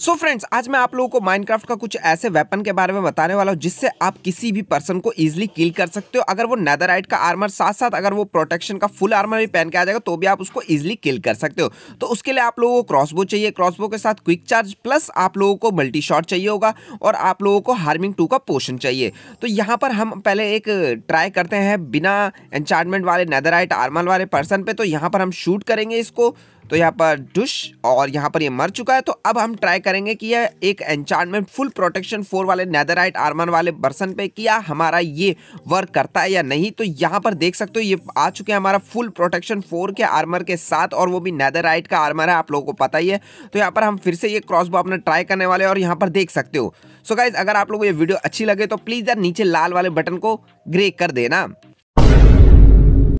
सो so friends आज मैं आप लोगों को माइनक्राफ्ट का कुछ ऐसे वेपन के बारे में बताने वाला हूँ जिससे आप किसी भी पर्सन को इजीली किल कर सकते हो अगर वो नैदराइट का आर्मर साथ साथ अगर वो प्रोटेक्शन का फुल आर्मर भी पहन के आ जाएगा तो भी आप उसको इजीली किल कर सकते हो तो उसके लिए आप लोगों को क्रॉसबो चाहिए क्रॉसबो के साथ क्विक चार्ज प्लस आप लोगों को मल्टी शॉट चाहिए होगा और आप लोगों को हार्मिंग टू का पोषण चाहिए तो यहाँ पर हम पहले एक ट्राई करते हैं बिना एनचार्टमेंट वाले नैदराइट आर्मर वाले पर्सन पर तो यहाँ पर हम शूट करेंगे इसको तो यहाँ पर डुश और यहाँ पर ये यह मर चुका है तो अब हम ट्राई करेंगे कि यह एक एंचार्टमेंट फुल प्रोटेक्शन फोर वाले नैदराइट आर्मर वाले बर्सन पे किया हमारा ये वर्क करता है या नहीं तो यहाँ पर देख सकते हो ये आ चुके हैं हमारा full protection four K armour के साथ और वो भी नैदराइट का आर्मर है आप लोगों को पता ही है तो यहाँ पर हम फिर से ये क्रॉस बो अपना ट्राई करने वाले और यहाँ पर देख सकते हो सो so गाइज अगर आप लोगों को ये वीडियो अच्छी लगे तो प्लीज़ यार नीचे लाल वाले बटन को ग्रे कर देना